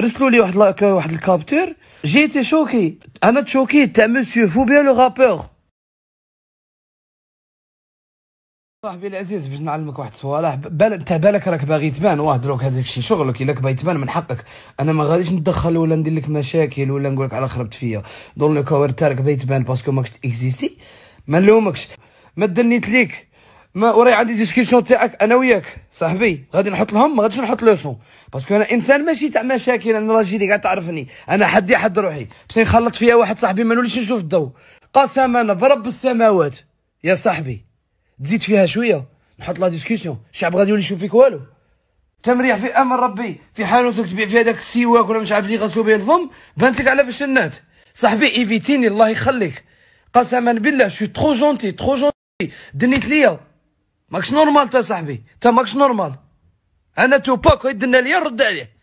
رسلوا لي واحد لاك واحد الكابتور جيتي شوكي انا تشوكي تاع مسيو فوبيا لو رابور صاحبي العزيز باش نعلمك واحد الصوالح بال انت بالك راك باغي تبان واه دروك هذاك الشيء شغلك الا باغي تبان من حقك انا ما غاديش ندخل ولا ندير لك مشاكل ولا نقول لك على خربت فيا دون لو كوار تاعك باغي تبان باسكو ماكش اكزيستي ما نلومكش ما دنيت ليك ما وراي عندي ديسكسيون تاعك انا وياك صاحبي غادي نحط لهم ما غاديش نحط لو سون باسكو انا انسان ماشي تاع مشاكل انا راجلي قاعد تعرفني انا حدي حد روحي بس نخلط فيا واحد صاحبي ما نوليش نشوف الضو قسما برب السماوات يا صاحبي تزيد فيها شويه نحط لا ديسكسيون الشعب غادي يولي يشوف فيك والو تمريح في امر ربي في حانوتك تبيع فيها هذاك السواك ولا مش عارف اللي غاسوا به الفم بانت لك على باش النات صاحبي ايفيتيني الله يخليك قسما بالله شو ترو جونتي ترو جونتي دنيت ليا ماكش نورمال تا صاحبي تا ماكش نورمال انا توباك يدنا ليا رد عليه